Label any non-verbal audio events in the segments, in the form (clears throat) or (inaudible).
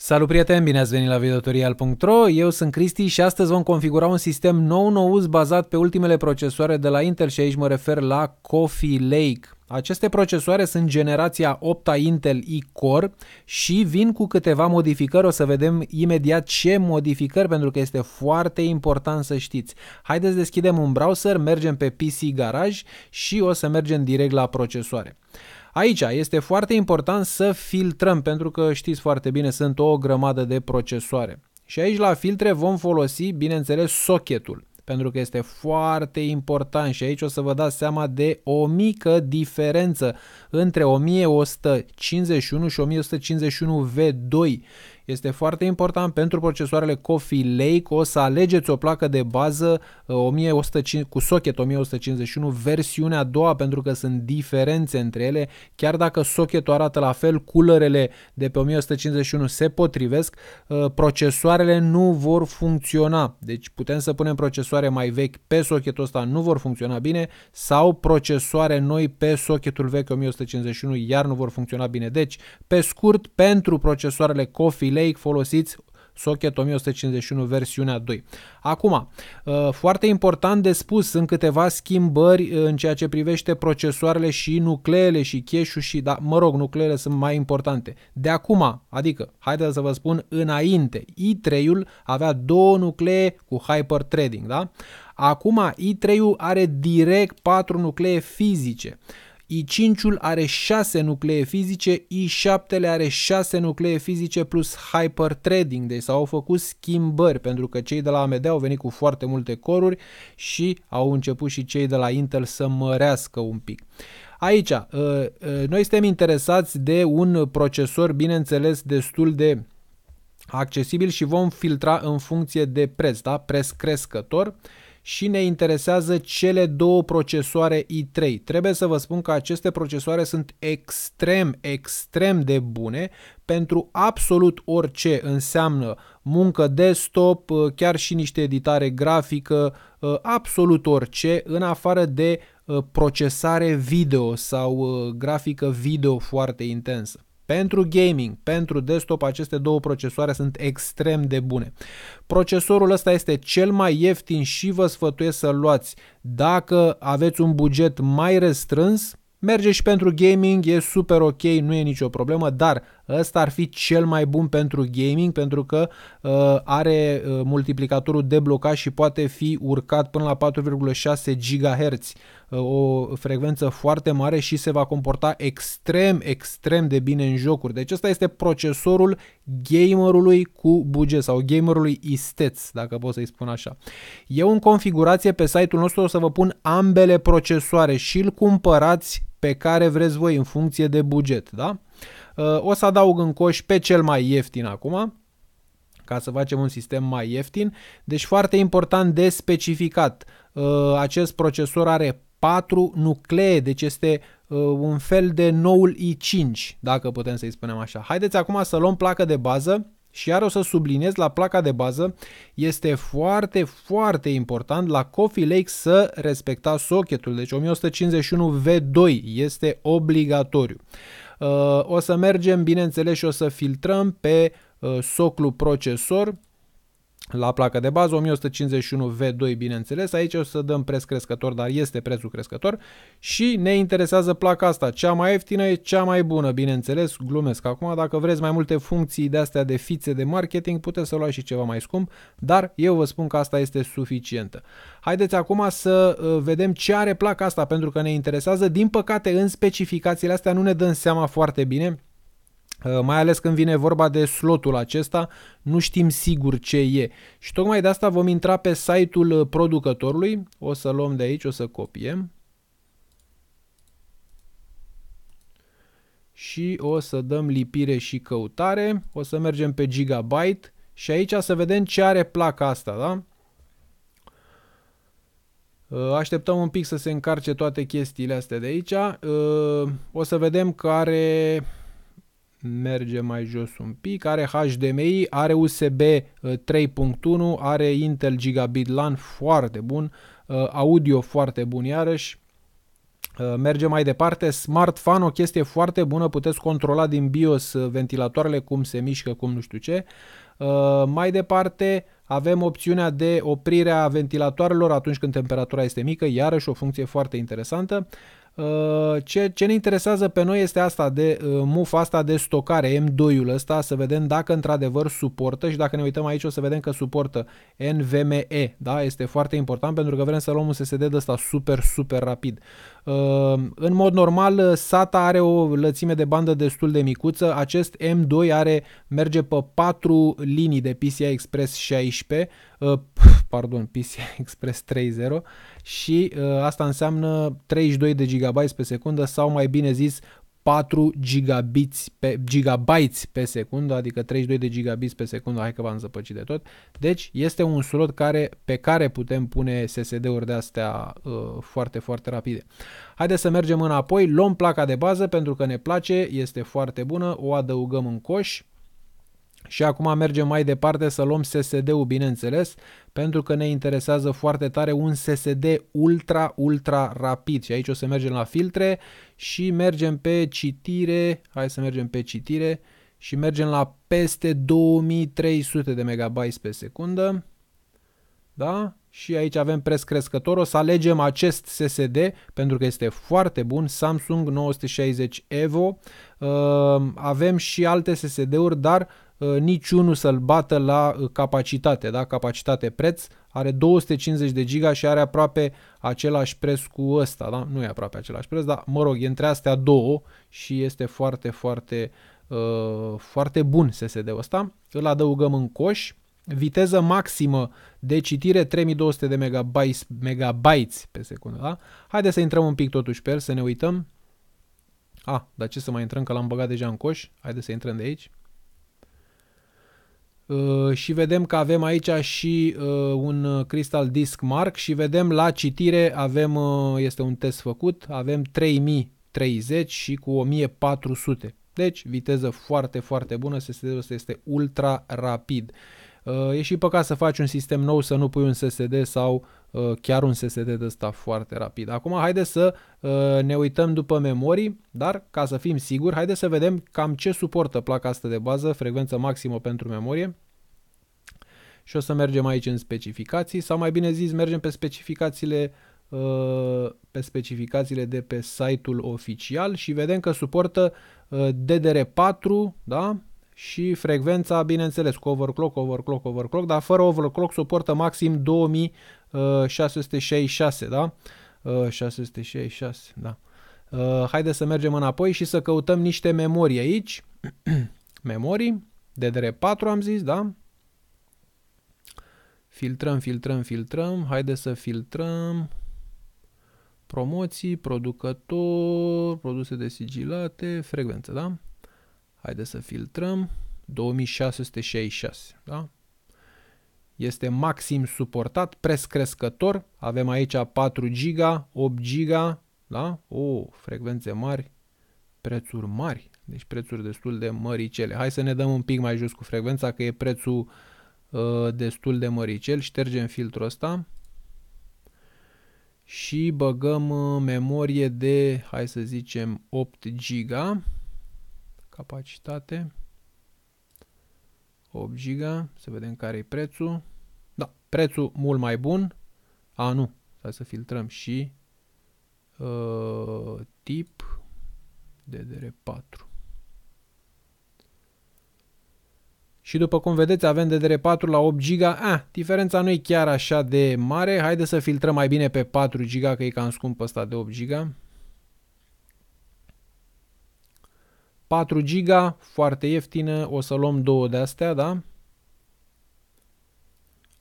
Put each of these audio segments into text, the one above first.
Salut prieteni, bine ați venit la videotutorial.ro, eu sunt Cristi și astăzi vom configura un sistem nou nouz bazat pe ultimele procesoare de la Intel și aici mă refer la Coffee Lake. Aceste procesoare sunt generația 8 a Intel e-Core și vin cu câteva modificări, o să vedem imediat ce modificări pentru că este foarte important să știți. Haideți deschidem un browser, mergem pe PC Garage și o să mergem direct la procesoare. Aici este foarte important să filtrăm, pentru că știți foarte bine, sunt o grămadă de procesoare. Și aici la filtre vom folosi, bineînțeles, socketul, pentru că este foarte important și aici o să vă dați seama de o mică diferență între 1151 și 1151V2 este foarte important pentru procesoarele Coffee Lake o să alegeți o placă de bază 1150, uh, cu socket 1151 versiunea a doua pentru că sunt diferențe între ele. Chiar dacă socketul arată la fel, culorile de pe 1151 se potrivesc, uh, procesoarele nu vor funcționa. Deci putem să punem procesoare mai vechi pe socketul ăsta, nu vor funcționa bine sau procesoare noi pe socketul vechi 1151 iar nu vor funcționa bine. Deci, pe scurt, pentru procesoarele Coffee Lake Lake folosiți socket 1151 versiunea 2. Acum, uh, foarte important de spus, sunt câteva schimbări uh, în ceea ce privește procesoarele și nucleele și cheșul și, da, mă rog, nucleele sunt mai importante. De acum, adică, haideți să vă spun, înainte, i3-ul avea două nuclee cu hyperthreading, da? Acum i3-ul are direct patru nuclee fizice. I5-ul are 6 nuclee fizice, I7-le are 6 nuclee fizice plus hyperthreading, deci s-au făcut schimbări pentru că cei de la AMD au venit cu foarte multe coruri și au început și cei de la Intel să mărească un pic. Aici, uh, uh, noi suntem interesați de un procesor, bineînțeles, destul de accesibil și vom filtra în funcție de preț, da? preț crescător și ne interesează cele două procesoare i3. Trebuie să vă spun că aceste procesoare sunt extrem, extrem de bune pentru absolut orice înseamnă muncă desktop, uh, chiar și niște editare grafică, uh, absolut orice, în afară de uh, procesare video sau grafică video foarte intensă. Pentru gaming, pentru desktop, aceste două procesoare sunt extrem de bune. Procesorul ăsta este cel mai ieftin și vă sfătuiesc să-l luați. Dacă aveți un buget mai restrâns, Merge și pentru gaming, e super ok, nu e nicio problemă, dar Ăsta ar fi cel mai bun pentru gaming pentru că uh, are uh, multiplicatorul deblocat și poate fi urcat până la 4,6 GHz, uh, o frecvență foarte mare și se va comporta extrem, extrem de bine în jocuri. Deci ăsta este procesorul gamerului cu buget sau gamerului isteț, dacă pot să-i spun așa. Eu în configurație pe site-ul nostru o să vă pun ambele procesoare și îl cumpărați pe care vreți voi în funcție de buget, da? Uh, o să adaug în coș pe cel mai ieftin acum, ca să facem un sistem mai ieftin. Deci foarte important de specificat. Uh, acest procesor are 4 nuclee, deci este uh, un fel de noul i5, dacă putem să-i spunem așa. Haideți acum să luăm placă de bază și iar o să subliniez la placa de bază, este foarte, foarte important la Coffee Lake să respecta socketul, deci 1151V2 este obligatoriu. Uh, o să mergem, bineînțeles, și o să filtrăm pe uh, soclu procesor la placa de bază, 1151V2 bineînțeles, aici o să dăm preț crescător, dar este prețul crescător și ne interesează placa asta, cea mai ieftină e cea mai bună, bineînțeles, glumesc acum, dacă vreți mai multe funcții de astea de fițe de marketing, puteți să luați și ceva mai scump, dar eu vă spun că asta este suficientă. Haideți acum să uh, vedem ce are placa asta, pentru că ne interesează, din păcate în specificațiile astea nu ne dăm seama foarte bine, Uh, mai ales când vine vorba de slotul acesta, nu știm sigur ce e. Și tocmai de asta vom intra pe site-ul uh, producătorului, o să luăm de aici, o să copiem. Și o să dăm lipire și căutare, o să mergem pe gigabyte și aici să vedem ce are placa asta, da? Uh, așteptăm un pic să se încarce toate chestiile astea de aici. O să vedem că are merge mai jos un pic, are HDMI, are USB 3.1, uh, are Intel Gigabit LAN foarte bun, uh, audio foarte bun iarăși, uh, Merge mai departe, Smart Fan, o chestie foarte bună, puteți controla din BIOS ventilatoarele, cum se mișcă, cum nu știu ce. Mai departe, avem opțiunea de oprire a ventilatoarelor atunci când temperatura este mică, iarăși o funcție foarte interesantă. Uh, ce, ce ne interesează pe noi este asta de uh, MUF, asta de stocare, M2-ul ăsta, să vedem dacă într-adevăr suportă și dacă ne uităm aici o să vedem că suportă NVMe, da? Este foarte important pentru că vrem să luăm un SSD de ăsta super, super rapid. Uh, în mod normal, SATA are o lățime de bandă destul de micuță, acest M2 are, merge pe 4 linii de PCI Express 16, pardon, PCI (laughs) Express 3.0 și uh, asta înseamnă 32 de GB pe secundă sau mai bine zis 4 gigabits pe, gigabytes pe secundă, adică 32 de gigabytes pe secundă, hai că v-am zăpăcit de tot. Deci este un slot care, pe care putem pune SSD-uri de astea uh, foarte, foarte rapide. Haideți să mergem înapoi, luăm placa de bază pentru că ne place, este foarte bună, o adăugăm în coș și acum mergem mai departe să luăm SSD-ul, bineînțeles, pentru că ne interesează foarte tare un SSD ultra, ultra rapid. Și aici o să mergem la filtre și mergem pe citire, hai să mergem pe citire și mergem la peste 2300 de MB pe secundă. Da? Și aici avem preț crescător. O să alegem acest SSD pentru că este foarte bun, Samsung 960 EVO. Ă, avem și alte SSD-uri, dar Uh, niciunul să-l bată la uh, capacitate, da? capacitate-preț, are 250 de giga și are aproape același preț cu ăsta, da? nu e aproape același preț, dar mă rog, între astea două și este foarte, foarte, uh, foarte bun SSD-ul ăsta. Îl adăugăm în coș, viteză maximă de citire 3200 de megabytes, megabytes pe secundă. Da? Haideți să intrăm un pic totuși pe el, să ne uităm. A, ah, dar ce să mai intrăm, că l-am băgat deja în coș. Haideți să intrăm de aici. Uh, și vedem că avem aici și uh, un uh, Crystal Disk Mark și vedem la citire avem, este un test făcut, avem 3030 și cu 1400. Deci viteză foarte, foarte bună, SSD-ul ăsta este ultra rapid. E și păcat să faci un sistem nou să nu pui un SSD sau Uh, chiar un SSD de ăsta foarte rapid. Acum haide să uh, ne uităm după memorii, dar ca să fim siguri, haide să vedem cam ce suportă placa asta de bază, frecvență maximă pentru memorie. Și o să mergem aici în specificații, sau mai bine zis, mergem pe specificațiile uh, pe specificațiile de pe site-ul oficial și vedem că suportă DDR4, da? și frecvența, bineînțeles, cu overclock, overclock, overclock, dar fără overclock suportă maxim 2000 666, uh, da? 666, uh, da. Uh, Haideți să mergem înapoi și să căutăm niște memorii aici. (clears throat) memorii, DDR4 am zis, da? Filtrăm, filtrăm, filtrăm. Haideți să filtrăm promoții, producător, produse de sigilate, frecvență, da? Haideți să filtrăm 2666, da? este maxim suportat, crescător, Avem aici 4 giga, 8 giga, da? O, frecvențe mari, prețuri mari, deci prețuri destul de măricele. Hai să ne dăm un pic mai jos cu frecvența, că e prețul uh, destul de măricel. Ștergem filtrul ăsta și băgăm uh, memorie de, hai să zicem, 8 giga capacitate. 8 giga, să vedem care e prețul prețul mult mai bun. A, nu. Hai să filtrăm și uh, tip DDR4. Și după cum vedeți, avem DDR4 la 8 GB. Ah, diferența nu e chiar așa de mare. Haide să filtrăm mai bine pe 4 GB, că e cam scump ăsta de 8 GB. 4 GB, foarte ieftină. O să luăm două de astea, da?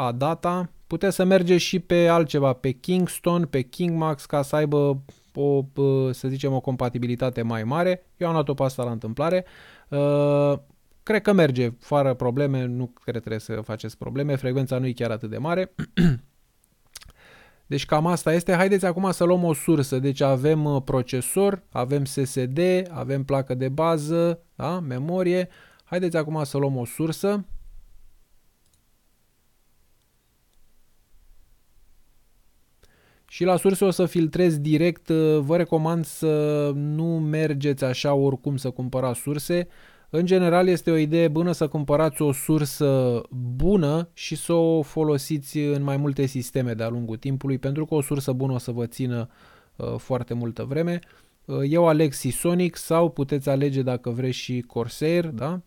a data, puteți să mergeți și pe altceva, pe Kingston, pe Kingmax, ca să aibă o, să zicem, o compatibilitate mai mare. Eu am luat-o pe asta la întâmplare. Uh, cred că merge fără probleme, nu cred că trebuie să faceți probleme, frecvența nu e chiar atât de mare. Deci cam asta este. Haideți acum să luăm o sursă. Deci avem uh, procesor, avem SSD, avem placă de bază, da? memorie. Haideți acum să luăm o sursă. Și la surse o să filtrez direct, uh, vă recomand să nu mergeți așa oricum să cumpărați surse. În general este o idee bună să cumpărați o sursă bună și să o folosiți în mai multe sisteme de-a lungul timpului, pentru că o sursă bună o să vă țină uh, foarte multă vreme. Uh, eu aleg Sisonic sau puteți alege dacă vreți și Corsair, da? Uh,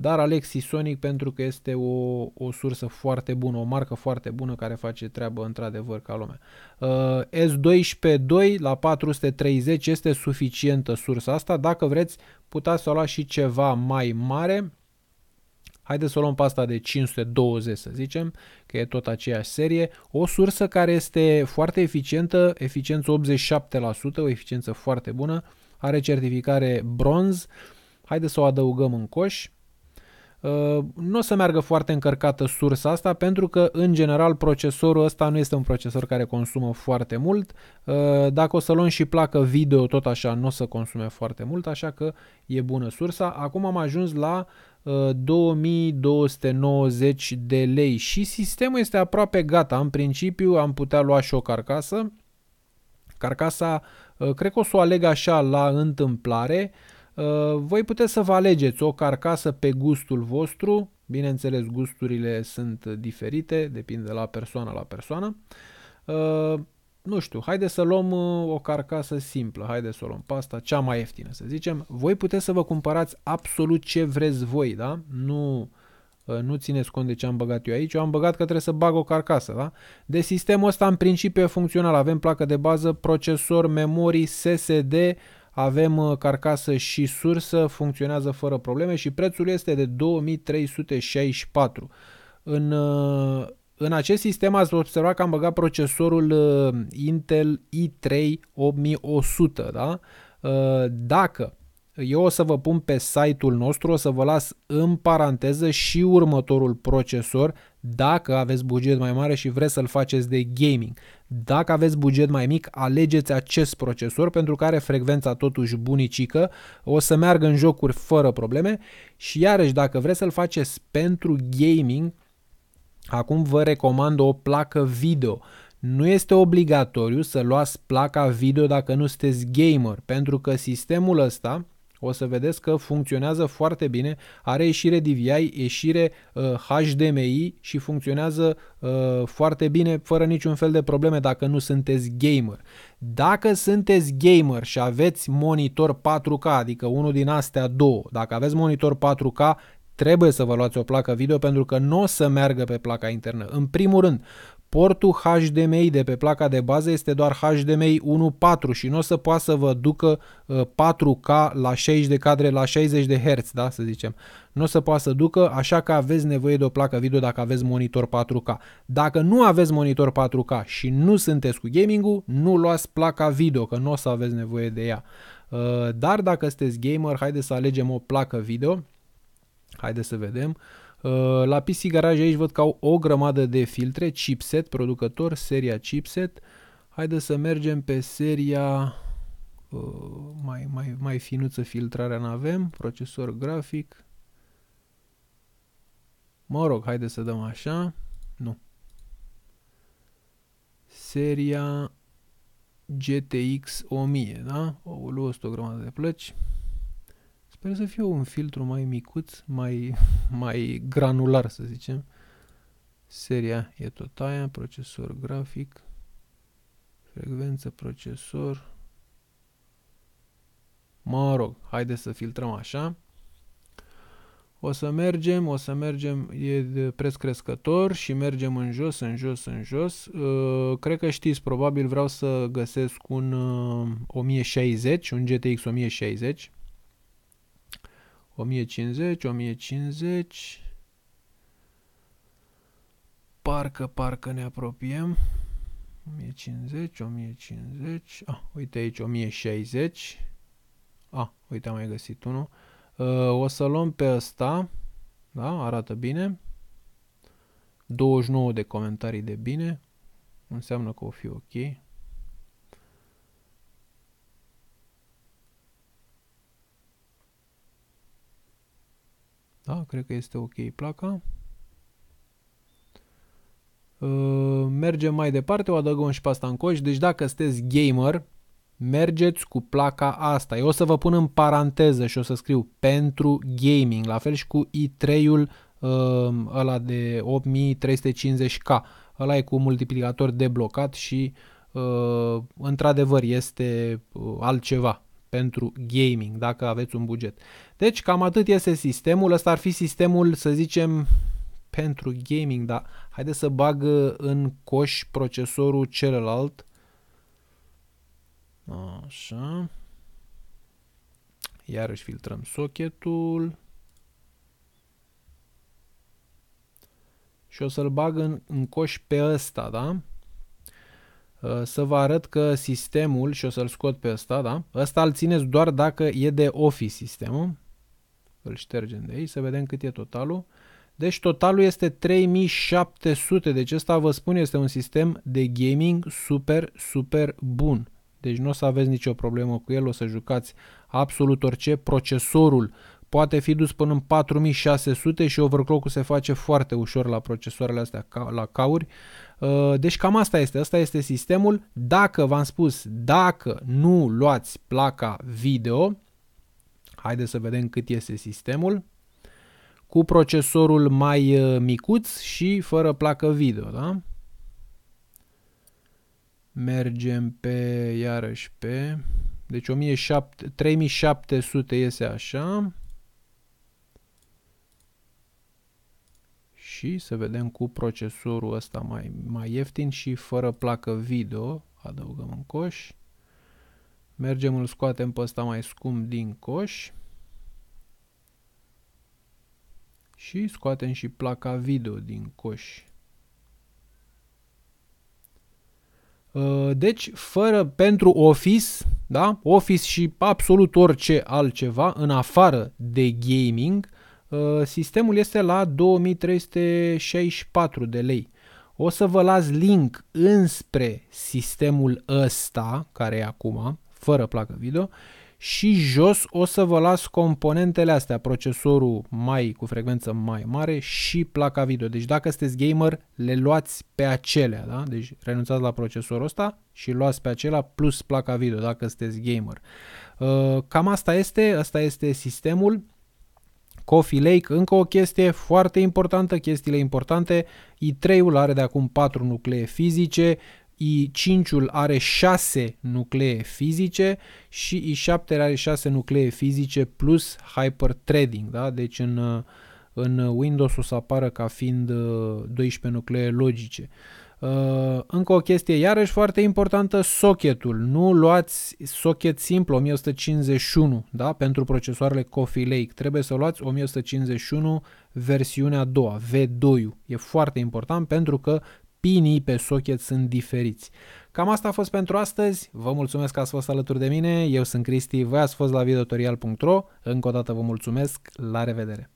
dar aleg Sonic pentru că este o, o sursă foarte bună, o marcă foarte bună care face treabă într-adevăr ca lumea. Uh, S12-2 la 430 este suficientă sursa asta. Dacă vreți, puteți să o luați și ceva mai mare. Haideți să o luăm pe asta de 520 să zicem, că e tot aceeași serie. O sursă care este foarte eficientă, eficiență 87%, o eficiență foarte bună, are certificare bronz. Haideți să o adăugăm în coș Uh, nu o să meargă foarte încărcată sursa asta pentru că, în general, procesorul ăsta nu este un procesor care consumă foarte mult. Uh, dacă o să luăm și placă video, tot așa, nu o să consume foarte mult, așa că e bună sursa. Acum am ajuns la 2290 uh, de lei și sistemul este aproape gata. În principiu am putea lua și o carcasă. Carcasa, cred că o să o aleg așa la întâmplare. Uh, Uh, voi puteți să vă alegeți o carcasă pe gustul vostru, bineînțeles gusturile sunt diferite, depinde de la persoană la persoană. Uh, nu știu, haide să luăm uh, o carcasă simplă, haide să o luăm pasta, cea mai ieftină să zicem. Voi puteți să vă cumpărați absolut ce vreți voi, da? Nu nu țineți cont de ce am băgat eu aici, eu am băgat că trebuie să bag o carcasă, da? De deci sistemul ăsta în principiu e funcțional, avem placă de bază, procesor, memorii, SSD, avem uh, carcasă și sursă, funcționează fără probleme și prețul este de 2364. În, uh, în acest sistem ați observat că am băgat procesorul uh, Intel i3 8100, da? Dacă eu o să vă pun pe site-ul nostru, o să vă las în paranteză și următorul procesor dacă aveți buget mai mare și vreți să-l faceți de gaming. Dacă aveți buget mai mic, alegeți acest procesor pentru că are frecvența totuși bunicică o să meargă în jocuri fără probleme și iarăși dacă vreți să-l faceți pentru gaming, acum vă recomand o placă video. Nu este obligatoriu să luați placa video dacă nu sunteți gamer, pentru că sistemul ăsta o să vedeți că funcționează foarte bine, are ieșire DVI, ieșire uh, HDMI și funcționează uh, foarte bine, fără niciun fel de probleme dacă nu sunteți gamer. Dacă sunteți gamer și aveți monitor 4K, adică unul din astea două, dacă aveți monitor 4K, trebuie să vă luați o placă video pentru că nu o să meargă pe placa internă. În primul rând, portul HDMI de pe placa de bază este doar HDMI 1.4 și nu o să poată să vă ducă 4K uh, la 60 de cadre la 60 de Hz, da, să zicem. Nu o să poată să ducă, așa că aveți nevoie de o placă video dacă aveți monitor 4K. Dacă nu aveți monitor 4K și nu sunteți cu gaming-ul, nu luați placa video, că nu o să aveți nevoie de ea. Uh, dar dacă sunteți gamer, haideți să alegem o placă video. Haideți să vedem. Uh, Uh, la PC Garage aici văd că au o grămadă de filtre, chipset, producător, seria chipset. Haideți să mergem pe seria uh, mai, mai, mai finuță filtrarea nu avem procesor grafic. Mă rog, haideți să dăm așa. Nu. Seria GTX 1000, da? O o grămadă de plăci. Sper să fie un filtru mai micuț, mai, mai granular, să zicem. Seria e tot aia, procesor grafic, frecvență, procesor. Mă rog, haide să filtrăm așa. O să mergem, o să mergem, e de preț crescător și mergem în jos, în jos, în jos. Uh, cred că știți, probabil vreau să găsesc un 1060, uh, un GTX 1060. 1050, 1050. Parcă, parcă ne apropiem. 1050, 1050. A, Ah, uite aici 1060. A, Ah, uite am mai găsit unul. Uh, O să luăm pe ăsta. Da, arată bine. 29 de comentarii de bine. Înseamnă că o fi ok. Da? Cred că este ok placa. Uh, mergem mai departe, o adăugăm și pe asta în coș. Deci dacă sunteți gamer, mergeți cu placa asta. Eu o să vă pun în paranteză și o să scriu pentru gaming, la fel și cu i3-ul uh, ă, ăla de 8350K. Ăla e cu multiplicator deblocat și uh, într-adevăr este altceva pentru gaming, dacă aveți un buget. Deci cam atât este sistemul, ăsta ar fi sistemul, să zicem, pentru gaming, dar haideți să bag uh, în coș procesorul celălalt. Așa. Iarăși filtrăm socketul. Și o să-l bag în, în coș pe ăsta, da? Uh, să vă arăt că sistemul, și o să-l scot pe ăsta, da? Ăsta îl țineți doar dacă e de office sistemul. Îl ștergem de aici să vedem cât e totalul. Deci totalul este 3700, deci ăsta vă spun este un sistem de gaming super, super bun. Deci nu o să aveți nicio problemă cu el, o să jucați absolut orice. Procesorul poate fi dus până în 4600 și overclock-ul se face foarte ușor la procesoarele astea, la cauri. Uh, deci cam asta este, asta este sistemul. Dacă v-am spus, dacă nu luați placa video, haideți să vedem cât este sistemul, cu procesorul mai uh, micuț și fără placă video, da? Mergem pe, iarăși pe, deci 1700, 3700 iese așa, și să vedem cu procesorul ăsta mai, mai ieftin și fără placă video, adăugăm în coș, mergem, îl scoatem pe ăsta mai scump din coș și scoatem și placa video din coș. Ă, deci, fără pentru Office, da? Office și absolut orice altceva în afară de gaming, Uh, sistemul este la 2364 de lei. O să vă las link înspre sistemul ăsta, care e acum, fără placă video, și jos o să vă las componentele astea, procesorul mai cu frecvență mai mare și placa video. Deci dacă sunteți gamer, le luați pe acelea, da? Deci renunțați la procesorul ăsta și luați pe acela plus placa video dacă sunteți gamer. Uh, cam asta este, asta este sistemul. Coffee Lake, încă o chestie foarte importantă, chestiile importante, i3-ul are de acum 4 nuclee fizice, i5-ul are 6 nuclee fizice și i7 are 6 nuclee fizice plus hyper hyperthreading, da? Deci în, în Windows o să apară ca fiind 12 uh, nuclee logice. Uh, încă o chestie iarăși foarte importantă, socketul. Nu luați socket simplu 1151 da? pentru procesoarele Coffee Lake. Trebuie să luați 1151 versiunea a doua, V2. E foarte important pentru că pinii pe socket sunt diferiți. Cam asta a fost pentru astăzi. Vă mulțumesc că ați fost alături de mine. Eu sunt Cristi, voi ați fost la videotorial.ro. Încă o dată vă mulțumesc. La revedere!